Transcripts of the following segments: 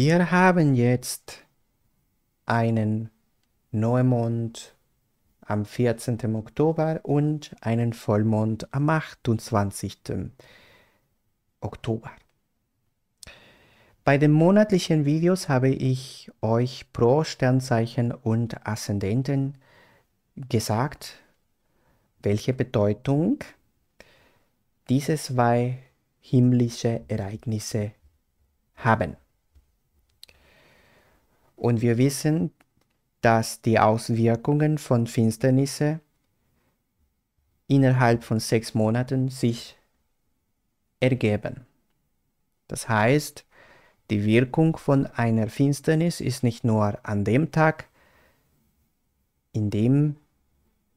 Wir haben jetzt einen Neumond am 14. Oktober und einen Vollmond am 28. Oktober. Bei den monatlichen Videos habe ich euch pro Sternzeichen und Aszendenten gesagt, welche Bedeutung diese zwei himmlische Ereignisse haben. Und wir wissen, dass die Auswirkungen von Finsternisse innerhalb von sechs Monaten sich ergeben. Das heißt, die Wirkung von einer Finsternis ist nicht nur an dem Tag, in dem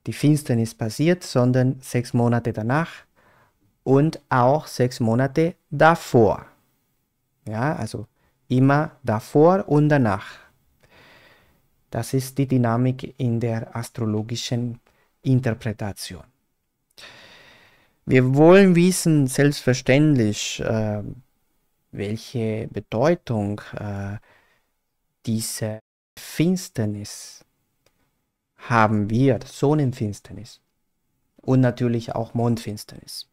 die Finsternis passiert, sondern sechs Monate danach und auch sechs Monate davor. Ja, also immer davor und danach. Das ist die Dynamik in der astrologischen Interpretation. Wir wollen wissen, selbstverständlich, äh, welche Bedeutung äh, diese Finsternis haben wir, Sonnenfinsternis und natürlich auch Mondfinsternis.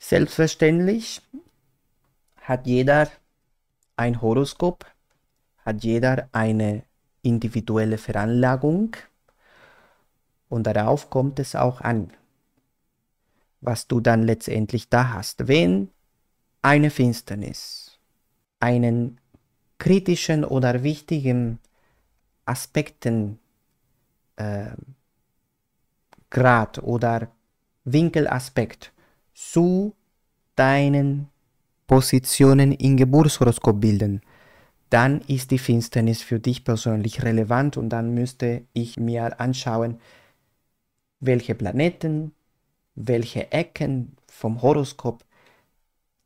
Selbstverständlich hat jeder ein Horoskop hat jeder eine individuelle Veranlagung und darauf kommt es auch an, was du dann letztendlich da hast. Wenn eine Finsternis einen kritischen oder wichtigen Aspekten äh, Grad oder Winkelaspekt zu deinen Positionen im Geburtshoroskop bilden, dann ist die Finsternis für dich persönlich relevant und dann müsste ich mir anschauen, welche Planeten, welche Ecken vom Horoskop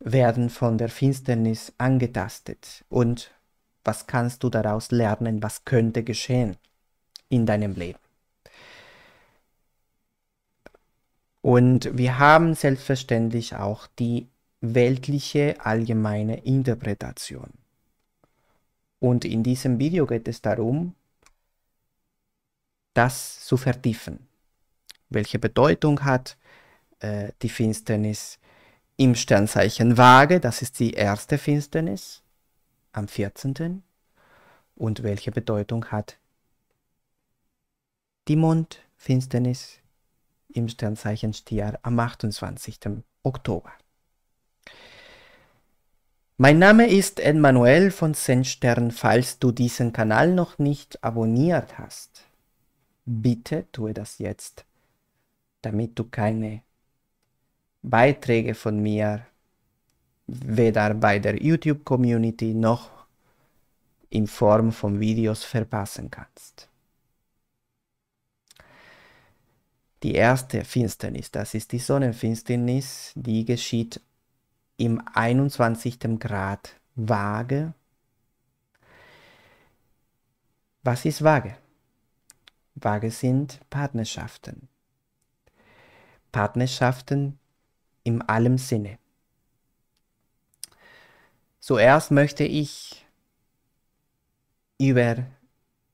werden von der Finsternis angetastet und was kannst du daraus lernen, was könnte geschehen in deinem Leben. Und wir haben selbstverständlich auch die weltliche allgemeine Interpretation. Und in diesem Video geht es darum, das zu vertiefen. Welche Bedeutung hat äh, die Finsternis im Sternzeichen Waage? Das ist die erste Finsternis am 14. Und welche Bedeutung hat die Mondfinsternis im Sternzeichen Stier am 28. Oktober? Mein Name ist Emmanuel von Senstern. Falls du diesen Kanal noch nicht abonniert hast, bitte tue das jetzt, damit du keine Beiträge von mir weder bei der YouTube-Community noch in Form von Videos verpassen kannst. Die erste Finsternis, das ist die Sonnenfinsternis, die geschieht im 21. Grad Waage. Was ist Waage? Waage sind Partnerschaften. Partnerschaften in allem Sinne. Zuerst möchte ich über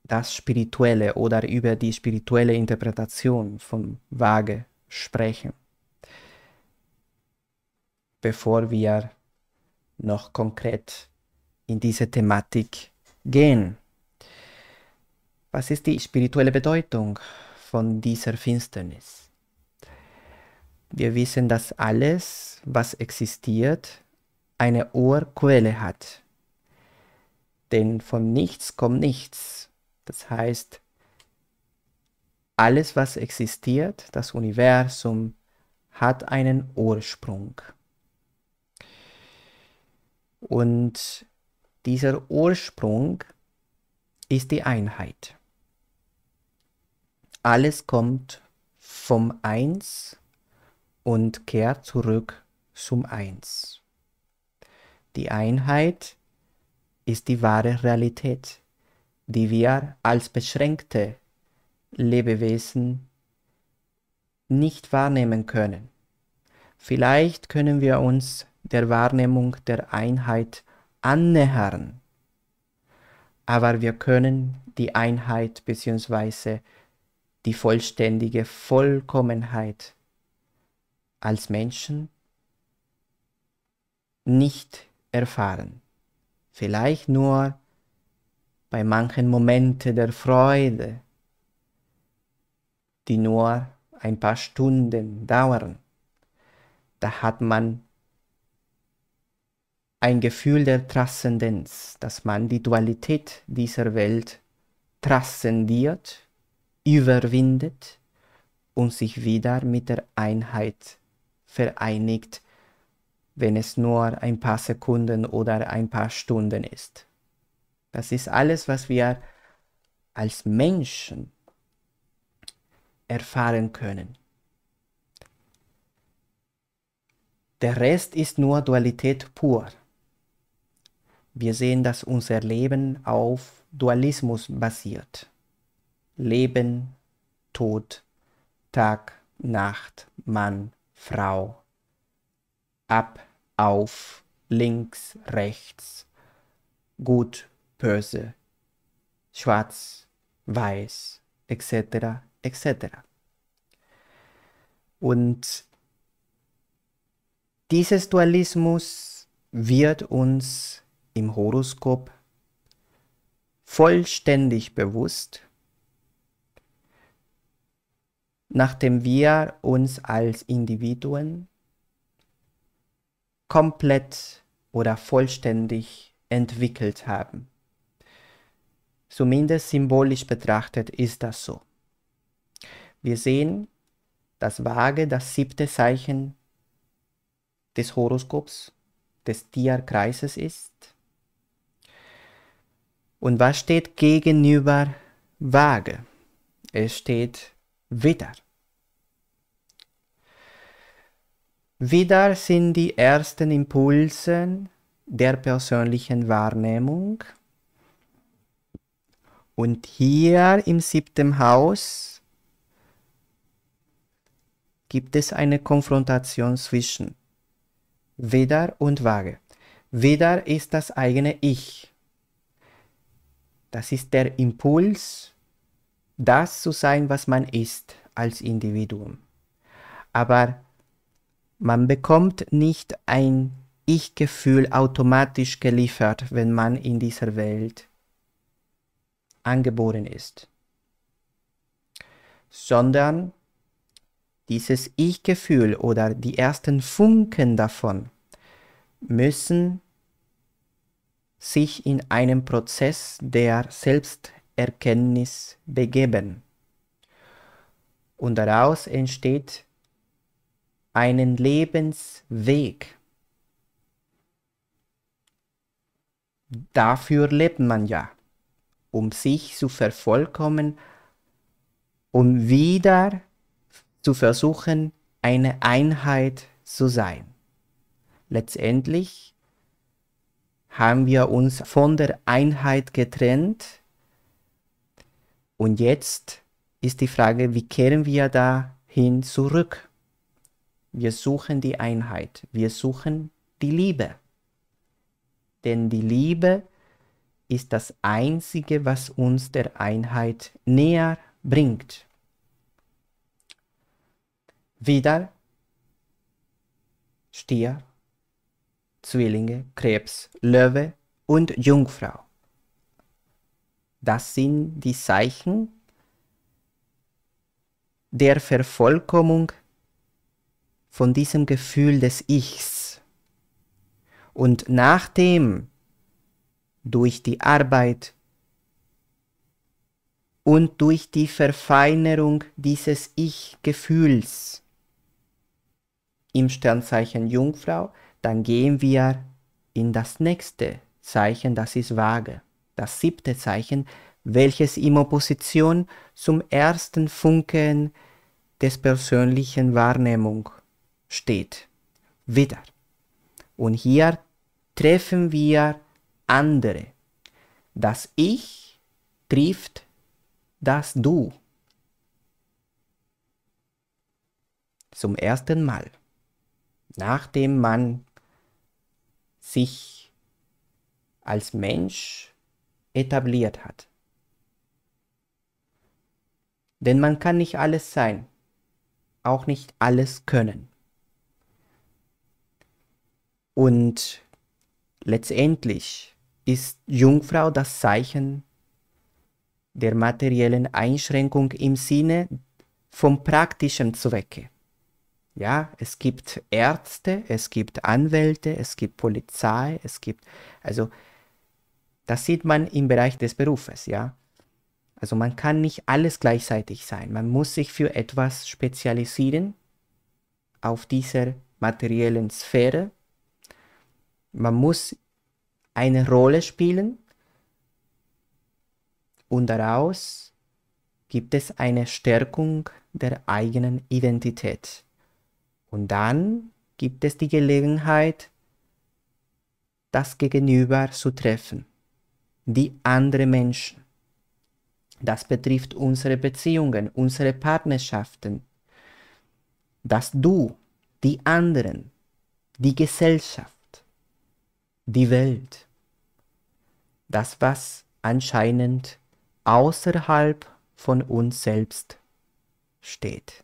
das Spirituelle oder über die spirituelle Interpretation von Waage sprechen bevor wir noch konkret in diese Thematik gehen. Was ist die spirituelle Bedeutung von dieser Finsternis? Wir wissen, dass alles, was existiert, eine Urquelle hat. Denn von nichts kommt nichts. Das heißt, alles, was existiert, das Universum, hat einen Ursprung. Und dieser Ursprung ist die Einheit. Alles kommt vom Eins und kehrt zurück zum Eins. Die Einheit ist die wahre Realität, die wir als beschränkte Lebewesen nicht wahrnehmen können. Vielleicht können wir uns der Wahrnehmung der Einheit annähern. Aber wir können die Einheit bzw. die vollständige Vollkommenheit als Menschen nicht erfahren. Vielleicht nur bei manchen Momenten der Freude, die nur ein paar Stunden dauern. Da hat man ein Gefühl der Transzendenz, dass man die Dualität dieser Welt transzendiert, überwindet und sich wieder mit der Einheit vereinigt, wenn es nur ein paar Sekunden oder ein paar Stunden ist. Das ist alles, was wir als Menschen erfahren können. Der Rest ist nur Dualität pur. Wir sehen, dass unser Leben auf Dualismus basiert. Leben, Tod, Tag, Nacht, Mann, Frau. Ab, auf, links, rechts. Gut, böse. Schwarz, weiß, etc., etc. Und dieses Dualismus wird uns im Horoskop vollständig bewusst, nachdem wir uns als Individuen komplett oder vollständig entwickelt haben. Zumindest symbolisch betrachtet ist das so. Wir sehen das Waage, das siebte Zeichen des Horoskops, des Tierkreises ist. Und was steht gegenüber Waage? Es steht wieder. Wieder sind die ersten Impulse der persönlichen Wahrnehmung. Und hier im siebten Haus gibt es eine Konfrontation zwischen Wieder und Waage. Wieder ist das eigene Ich. Das ist der Impuls, das zu sein, was man ist als Individuum. Aber man bekommt nicht ein Ich-Gefühl automatisch geliefert, wenn man in dieser Welt angeboren ist, sondern dieses Ich-Gefühl oder die ersten Funken davon müssen sich in einen Prozess der Selbsterkenntnis begeben. Und daraus entsteht ein Lebensweg. Dafür lebt man ja, um sich zu vervollkommen, um wieder zu versuchen, eine Einheit zu sein. Letztendlich haben wir uns von der Einheit getrennt. Und jetzt ist die Frage, wie kehren wir dahin zurück? Wir suchen die Einheit, wir suchen die Liebe. Denn die Liebe ist das Einzige, was uns der Einheit näher bringt. Wieder Stier Zwillinge, Krebs, Löwe und Jungfrau. Das sind die Zeichen der Vervollkommnung von diesem Gefühl des Ichs. Und nachdem durch die Arbeit und durch die Verfeinerung dieses Ich-Gefühls im Sternzeichen Jungfrau dann gehen wir in das nächste Zeichen, das ist Waage. Das siebte Zeichen, welches in Opposition zum ersten Funken des persönlichen Wahrnehmung steht. Wieder. Und hier treffen wir andere. Das Ich trifft das Du. Zum ersten Mal, nachdem man sich als Mensch etabliert hat. Denn man kann nicht alles sein, auch nicht alles können. Und letztendlich ist Jungfrau das Zeichen der materiellen Einschränkung im Sinne vom praktischen Zwecke. Ja, es gibt Ärzte, es gibt Anwälte, es gibt Polizei, es gibt, also das sieht man im Bereich des Berufes, ja. Also man kann nicht alles gleichzeitig sein. Man muss sich für etwas spezialisieren auf dieser materiellen Sphäre. Man muss eine Rolle spielen und daraus gibt es eine Stärkung der eigenen Identität. Und dann gibt es die Gelegenheit, das Gegenüber zu treffen, die andere Menschen. Das betrifft unsere Beziehungen, unsere Partnerschaften, dass Du, die anderen, die Gesellschaft, die Welt. Das, was anscheinend außerhalb von uns selbst steht.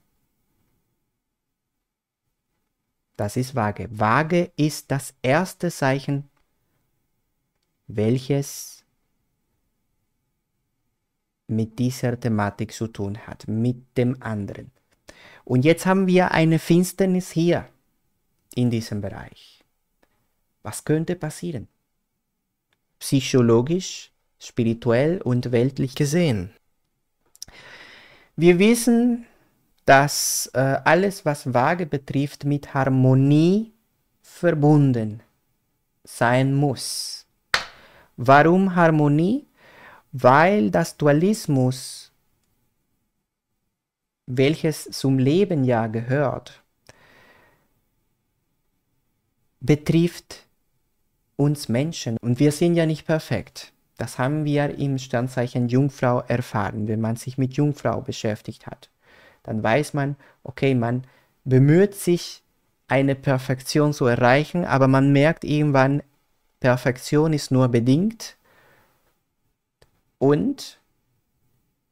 Das ist Waage. Waage ist das erste Zeichen, welches mit dieser Thematik zu tun hat, mit dem anderen. Und jetzt haben wir eine Finsternis hier in diesem Bereich. Was könnte passieren? Psychologisch, spirituell und weltlich gesehen. Wir wissen, dass äh, alles, was Waage betrifft, mit Harmonie verbunden sein muss. Warum Harmonie? Weil das Dualismus, welches zum Leben ja gehört, betrifft uns Menschen. Und wir sind ja nicht perfekt. Das haben wir im Sternzeichen Jungfrau erfahren, wenn man sich mit Jungfrau beschäftigt hat dann weiß man, okay, man bemüht sich, eine Perfektion zu erreichen, aber man merkt irgendwann, Perfektion ist nur bedingt und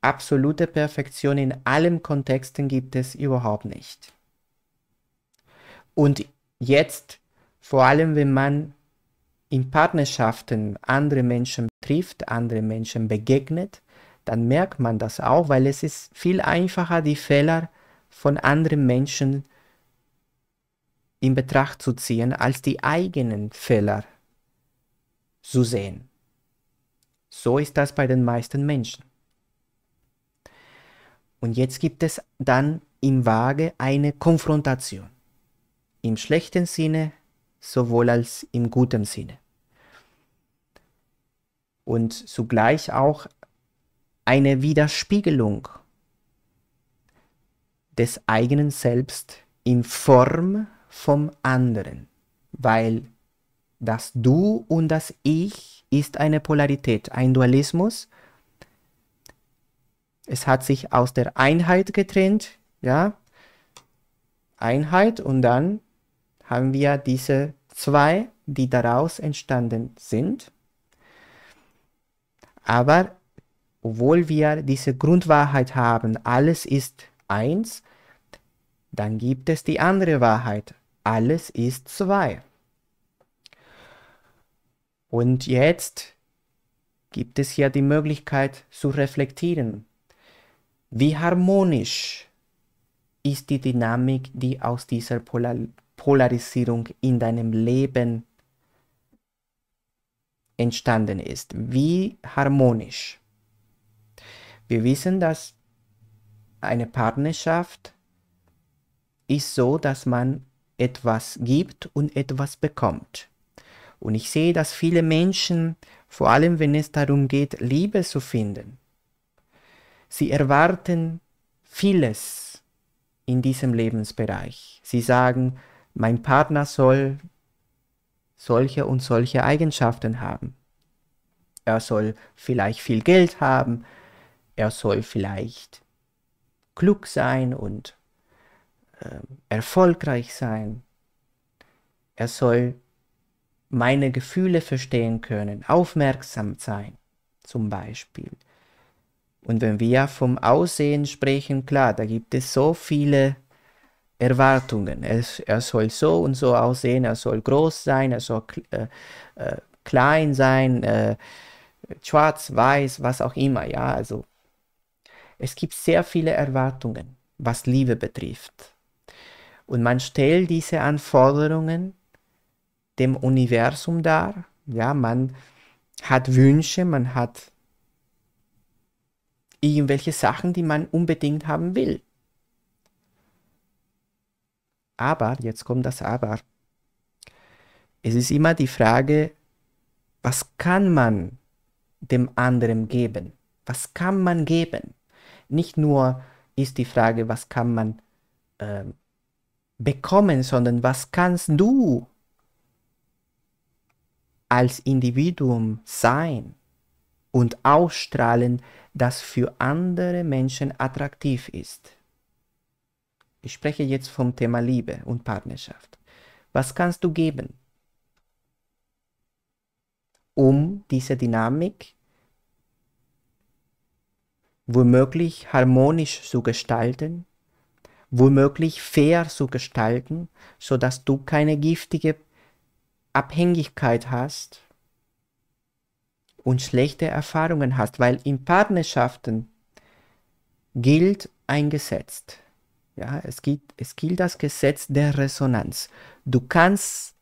absolute Perfektion in allen Kontexten gibt es überhaupt nicht. Und jetzt, vor allem wenn man in Partnerschaften andere Menschen trifft, andere Menschen begegnet, dann merkt man das auch, weil es ist viel einfacher, die Fehler von anderen Menschen in Betracht zu ziehen, als die eigenen Fehler zu sehen. So ist das bei den meisten Menschen. Und jetzt gibt es dann im Waage eine Konfrontation. Im schlechten Sinne sowohl als im guten Sinne. Und zugleich auch eine Widerspiegelung des eigenen Selbst in Form vom anderen, weil das Du und das Ich ist eine Polarität, ein Dualismus. Es hat sich aus der Einheit getrennt, ja, Einheit und dann haben wir diese zwei, die daraus entstanden sind. Aber obwohl wir diese Grundwahrheit haben, alles ist eins, dann gibt es die andere Wahrheit, alles ist zwei. Und jetzt gibt es hier die Möglichkeit zu reflektieren. Wie harmonisch ist die Dynamik, die aus dieser Polar Polarisierung in deinem Leben entstanden ist? Wie harmonisch? Wir wissen, dass eine Partnerschaft ist so, dass man etwas gibt und etwas bekommt. Und ich sehe, dass viele Menschen, vor allem wenn es darum geht, Liebe zu finden, sie erwarten vieles in diesem Lebensbereich. Sie sagen, mein Partner soll solche und solche Eigenschaften haben. Er soll vielleicht viel Geld haben, er soll vielleicht klug sein und äh, erfolgreich sein. Er soll meine Gefühle verstehen können, aufmerksam sein, zum Beispiel. Und wenn wir vom Aussehen sprechen, klar, da gibt es so viele Erwartungen. Er, er soll so und so aussehen, er soll groß sein, er soll äh, äh, klein sein, äh, schwarz, weiß, was auch immer, ja, also es gibt sehr viele Erwartungen, was Liebe betrifft. Und man stellt diese Anforderungen dem Universum dar. Ja, man hat Wünsche, man hat irgendwelche Sachen, die man unbedingt haben will. Aber, jetzt kommt das Aber. Es ist immer die Frage, was kann man dem anderen geben? Was kann man geben? nicht nur ist die Frage, was kann man äh, bekommen, sondern was kannst du als Individuum sein und ausstrahlen, das für andere Menschen attraktiv ist. Ich spreche jetzt vom Thema Liebe und Partnerschaft. Was kannst du geben, um diese Dynamik womöglich harmonisch zu gestalten, womöglich fair zu gestalten, so dass du keine giftige Abhängigkeit hast und schlechte Erfahrungen hast, weil in Partnerschaften gilt ein Gesetz. Ja, es, gibt, es gilt das Gesetz der Resonanz. Du kannst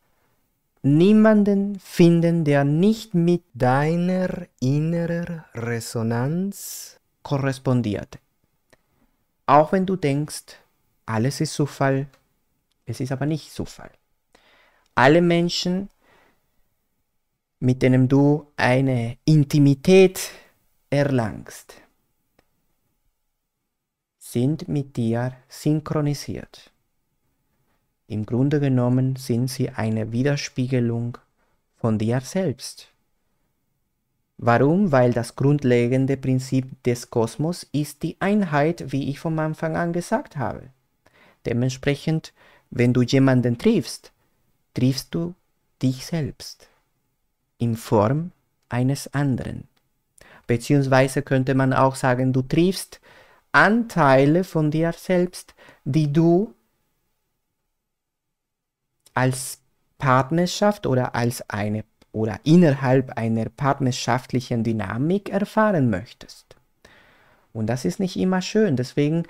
niemanden finden, der nicht mit deiner inneren Resonanz korrespondierte. Auch wenn du denkst, alles ist Zufall, es ist aber nicht Zufall. Alle Menschen, mit denen du eine Intimität erlangst, sind mit dir synchronisiert. Im Grunde genommen sind sie eine Widerspiegelung von dir selbst. Warum? Weil das grundlegende Prinzip des Kosmos ist die Einheit, wie ich vom Anfang an gesagt habe. Dementsprechend, wenn du jemanden triffst, triffst du dich selbst in Form eines anderen. Beziehungsweise könnte man auch sagen, du triffst Anteile von dir selbst, die du als Partnerschaft oder als eine oder innerhalb einer partnerschaftlichen Dynamik erfahren möchtest. Und das ist nicht immer schön. Deswegen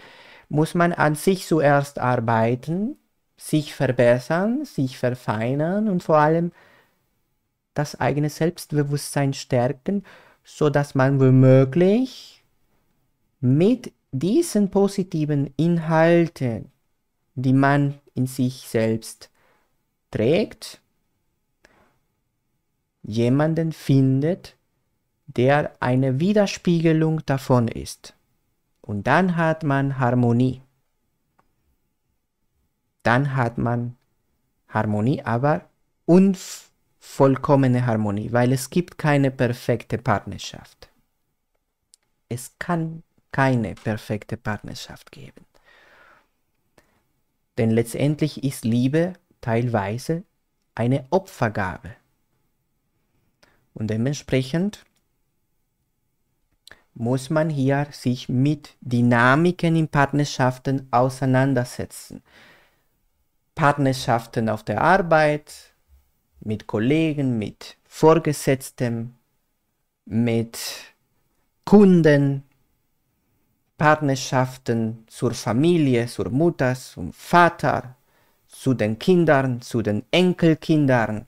muss man an sich zuerst arbeiten, sich verbessern, sich verfeinern und vor allem das eigene Selbstbewusstsein stärken, sodass man womöglich mit diesen positiven Inhalten, die man in sich selbst trägt, jemanden findet, der eine Widerspiegelung davon ist. Und dann hat man Harmonie. Dann hat man Harmonie, aber unvollkommene Harmonie, weil es gibt keine perfekte Partnerschaft. Es kann keine perfekte Partnerschaft geben. Denn letztendlich ist Liebe teilweise eine Opfergabe. Und dementsprechend muss man hier sich mit Dynamiken in Partnerschaften auseinandersetzen. Partnerschaften auf der Arbeit, mit Kollegen, mit Vorgesetzten, mit Kunden, Partnerschaften zur Familie, zur Mutter, zum Vater, zu den Kindern, zu den Enkelkindern,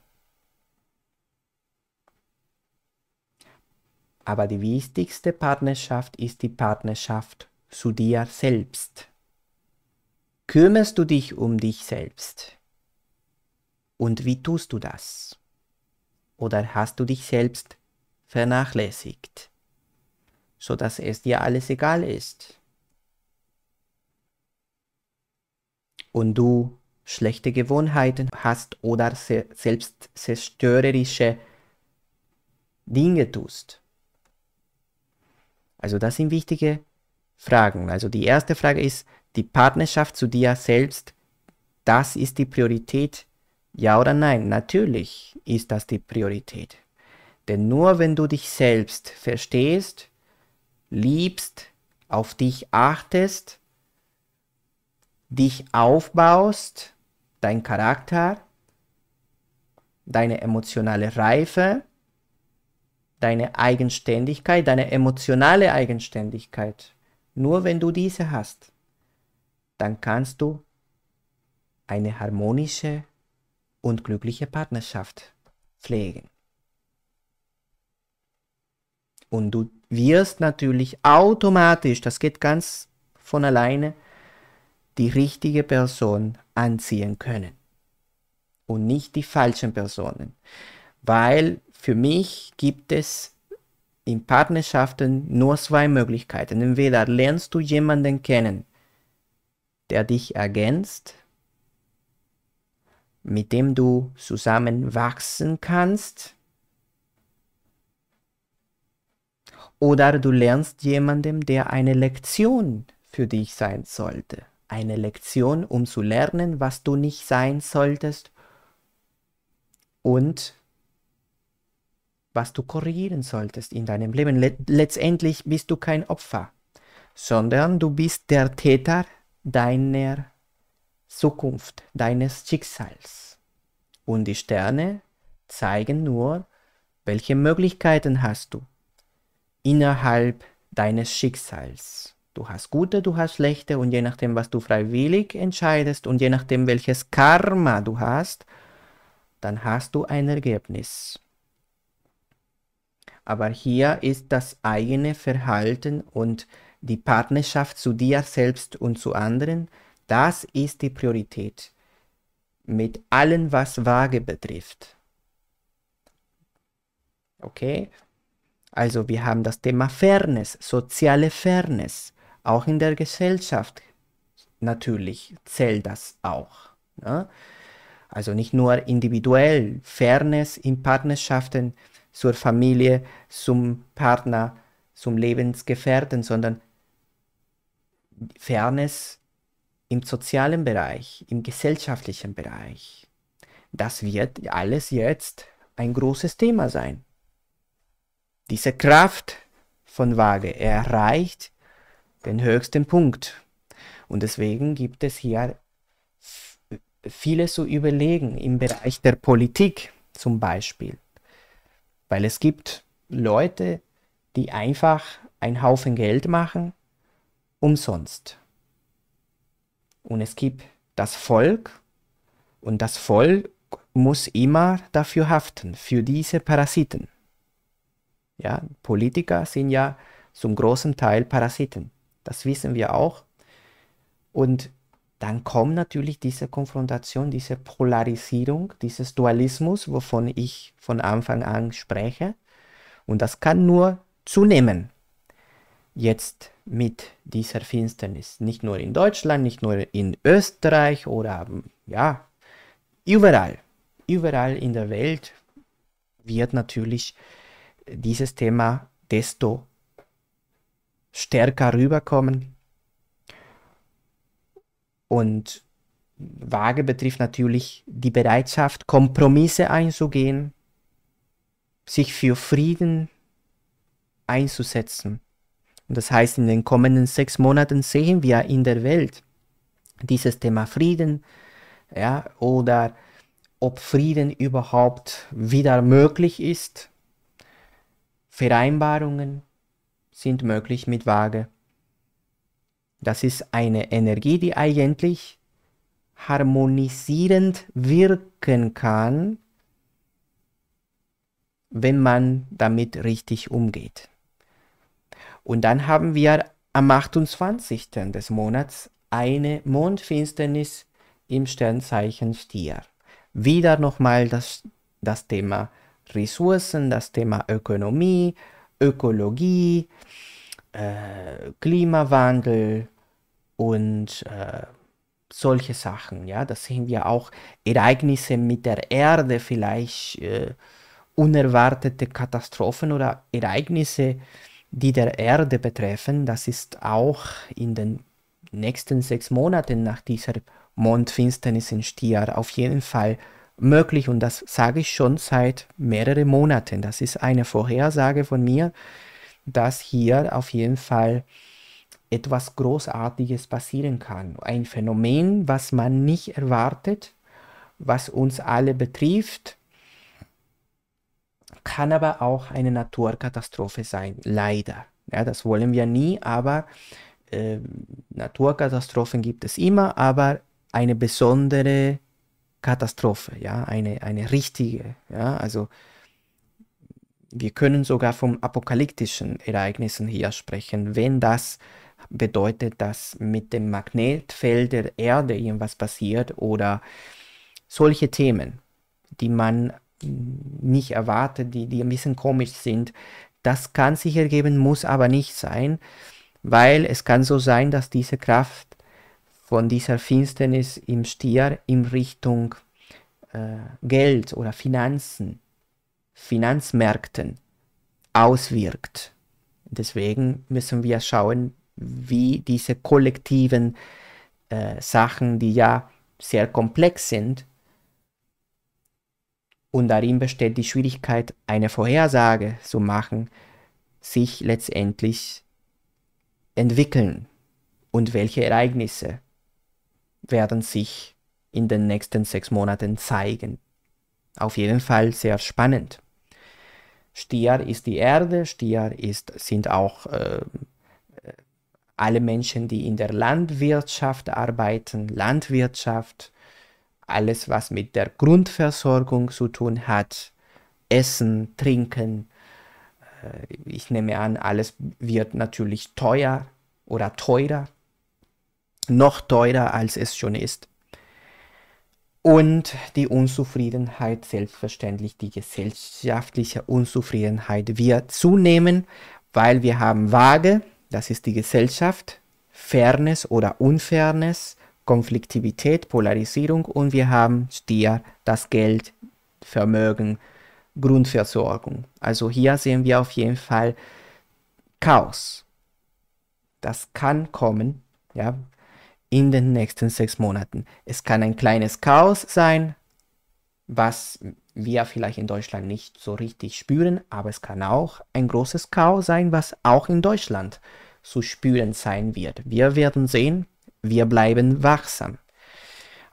Aber die wichtigste Partnerschaft ist die Partnerschaft zu dir selbst. Kümmerst du dich um dich selbst? Und wie tust du das? Oder hast du dich selbst vernachlässigt, so dass es dir alles egal ist? Und du schlechte Gewohnheiten hast oder selbstzerstörerische Dinge tust. Also das sind wichtige Fragen. Also die erste Frage ist, die Partnerschaft zu dir selbst, das ist die Priorität, ja oder nein? Natürlich ist das die Priorität. Denn nur wenn du dich selbst verstehst, liebst, auf dich achtest, dich aufbaust, dein Charakter, deine emotionale Reife, deine Eigenständigkeit, deine emotionale Eigenständigkeit. Nur wenn du diese hast, dann kannst du eine harmonische und glückliche Partnerschaft pflegen. Und du wirst natürlich automatisch, das geht ganz von alleine, die richtige Person anziehen können und nicht die falschen Personen. Weil für mich gibt es in Partnerschaften nur zwei Möglichkeiten. Entweder lernst du jemanden kennen, der dich ergänzt, mit dem du zusammen wachsen kannst, oder du lernst jemanden, der eine Lektion für dich sein sollte. Eine Lektion, um zu lernen, was du nicht sein solltest und was du korrigieren solltest in deinem Leben. letztendlich bist du kein Opfer, sondern du bist der Täter deiner Zukunft, deines Schicksals. Und die Sterne zeigen nur, welche Möglichkeiten hast du innerhalb deines Schicksals. Du hast gute, du hast schlechte und je nachdem, was du freiwillig entscheidest und je nachdem, welches Karma du hast, dann hast du ein Ergebnis aber hier ist das eigene Verhalten und die Partnerschaft zu dir selbst und zu anderen, das ist die Priorität mit allem, was Waage betrifft. Okay? Also wir haben das Thema Fairness, soziale Fairness, auch in der Gesellschaft natürlich zählt das auch. Ne? Also nicht nur individuell, Fairness in Partnerschaften, zur Familie, zum Partner, zum Lebensgefährten, sondern Fairness im sozialen Bereich, im gesellschaftlichen Bereich. Das wird alles jetzt ein großes Thema sein. Diese Kraft von Waage erreicht den höchsten Punkt. Und deswegen gibt es hier vieles zu überlegen im Bereich der Politik zum Beispiel. Weil es gibt Leute, die einfach einen Haufen Geld machen, umsonst. Und es gibt das Volk und das Volk muss immer dafür haften, für diese Parasiten. Ja, Politiker sind ja zum großen Teil Parasiten. Das wissen wir auch. Und dann kommt natürlich diese Konfrontation, diese Polarisierung, dieses Dualismus, wovon ich von Anfang an spreche. Und das kann nur zunehmen. Jetzt mit dieser Finsternis. Nicht nur in Deutschland, nicht nur in Österreich oder ja, überall. Überall in der Welt wird natürlich dieses Thema desto stärker rüberkommen, und Waage betrifft natürlich die Bereitschaft, Kompromisse einzugehen, sich für Frieden einzusetzen. Und das heißt, in den kommenden sechs Monaten sehen wir in der Welt dieses Thema Frieden ja, oder ob Frieden überhaupt wieder möglich ist. Vereinbarungen sind möglich mit Waage. Das ist eine Energie, die eigentlich harmonisierend wirken kann, wenn man damit richtig umgeht. Und dann haben wir am 28. des Monats eine Mondfinsternis im Sternzeichen Stier. Wieder nochmal das, das Thema Ressourcen, das Thema Ökonomie, Ökologie, äh, Klimawandel und äh, solche Sachen. Ja, das sehen wir auch Ereignisse mit der Erde, vielleicht äh, unerwartete Katastrophen oder Ereignisse, die der Erde betreffen. Das ist auch in den nächsten sechs Monaten nach dieser Mondfinsternis in Stier auf jeden Fall möglich und das sage ich schon seit mehreren Monaten. Das ist eine Vorhersage von mir, dass hier auf jeden Fall etwas Großartiges passieren kann. Ein Phänomen, was man nicht erwartet, was uns alle betrifft, kann aber auch eine Naturkatastrophe sein, leider. Ja, das wollen wir nie, aber äh, Naturkatastrophen gibt es immer, aber eine besondere Katastrophe, ja, eine, eine richtige, ja, also wir können sogar von apokalyptischen Ereignissen hier sprechen, wenn das bedeutet, dass mit dem Magnetfeld der Erde irgendwas passiert oder solche Themen, die man nicht erwartet, die, die ein bisschen komisch sind. Das kann sich ergeben, muss aber nicht sein, weil es kann so sein, dass diese Kraft von dieser Finsternis im Stier in Richtung äh, Geld oder Finanzen Finanzmärkten auswirkt. Deswegen müssen wir schauen, wie diese kollektiven äh, Sachen, die ja sehr komplex sind, und darin besteht die Schwierigkeit, eine Vorhersage zu machen, sich letztendlich entwickeln und welche Ereignisse werden sich in den nächsten sechs Monaten zeigen. Auf jeden Fall sehr spannend. Stier ist die Erde, Stier ist, sind auch äh, alle Menschen, die in der Landwirtschaft arbeiten, Landwirtschaft, alles, was mit der Grundversorgung zu tun hat, Essen, Trinken. Äh, ich nehme an, alles wird natürlich teuer oder teurer, noch teurer als es schon ist und die Unzufriedenheit, selbstverständlich die gesellschaftliche Unzufriedenheit wird zunehmen, weil wir haben Waage, das ist die Gesellschaft, Fairness oder Unfairness, Konfliktivität, Polarisierung und wir haben Stier, das Geld, Vermögen, Grundversorgung. Also hier sehen wir auf jeden Fall Chaos. Das kann kommen, ja, in den nächsten sechs Monaten. Es kann ein kleines Chaos sein, was wir vielleicht in Deutschland nicht so richtig spüren, aber es kann auch ein großes Chaos sein, was auch in Deutschland zu spüren sein wird. Wir werden sehen, wir bleiben wachsam.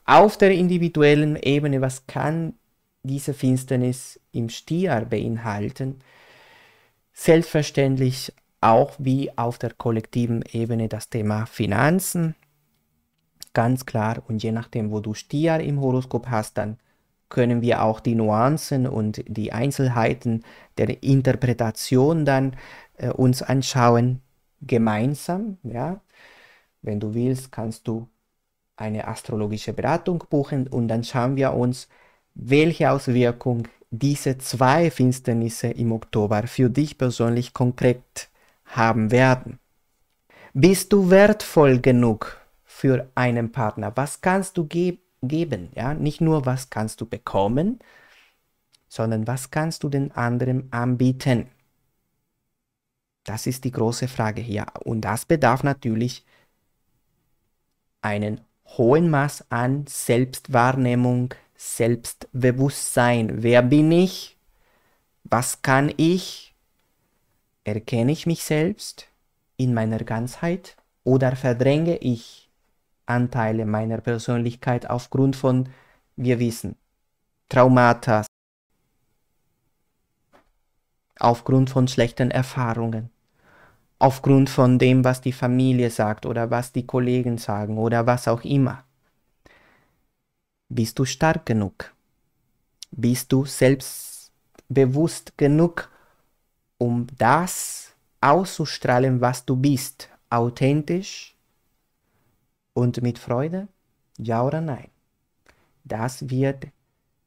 Auf der individuellen Ebene, was kann diese Finsternis im Stier beinhalten? Selbstverständlich auch wie auf der kollektiven Ebene das Thema Finanzen, ganz klar. Und je nachdem, wo du Stier im Horoskop hast, dann können wir auch die Nuancen und die Einzelheiten der Interpretation dann äh, uns anschauen, gemeinsam. Ja? Wenn du willst, kannst du eine astrologische Beratung buchen und dann schauen wir uns, welche Auswirkung diese zwei Finsternisse im Oktober für dich persönlich konkret haben werden. Bist du wertvoll genug für einen Partner? Was kannst du ge geben? Ja, nicht nur was kannst du bekommen, sondern was kannst du den anderen anbieten? Das ist die große Frage hier. Und das bedarf natürlich einen hohen Maß an Selbstwahrnehmung, Selbstbewusstsein. Wer bin ich? Was kann ich? Erkenne ich mich selbst in meiner Ganzheit oder verdränge ich Anteile meiner Persönlichkeit aufgrund von, wir wissen, Traumata, aufgrund von schlechten Erfahrungen, aufgrund von dem, was die Familie sagt oder was die Kollegen sagen oder was auch immer. Bist du stark genug? Bist du selbstbewusst genug, um das auszustrahlen, was du bist, authentisch und mit Freude? Ja oder nein? Das wird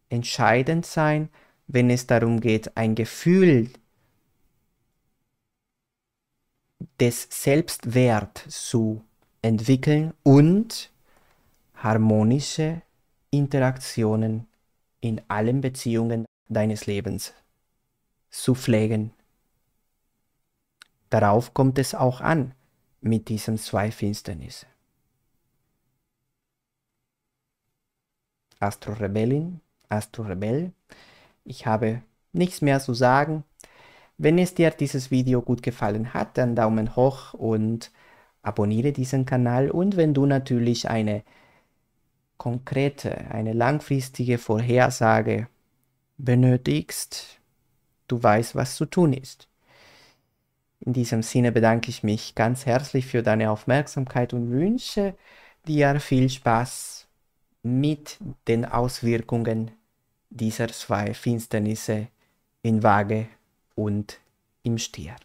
entscheidend sein, wenn es darum geht, ein Gefühl des Selbstwert zu entwickeln und harmonische Interaktionen in allen Beziehungen deines Lebens zu pflegen. Darauf kommt es auch an mit diesen zwei Finsternissen. Astro Rebellin, Astro Rebell. Ich habe nichts mehr zu sagen. Wenn es dir dieses Video gut gefallen hat, dann Daumen hoch und abonniere diesen Kanal. Und wenn du natürlich eine konkrete, eine langfristige Vorhersage benötigst, du weißt, was zu tun ist. In diesem Sinne bedanke ich mich ganz herzlich für deine Aufmerksamkeit und wünsche dir viel Spaß mit den Auswirkungen dieser zwei Finsternisse in Waage und im Stier.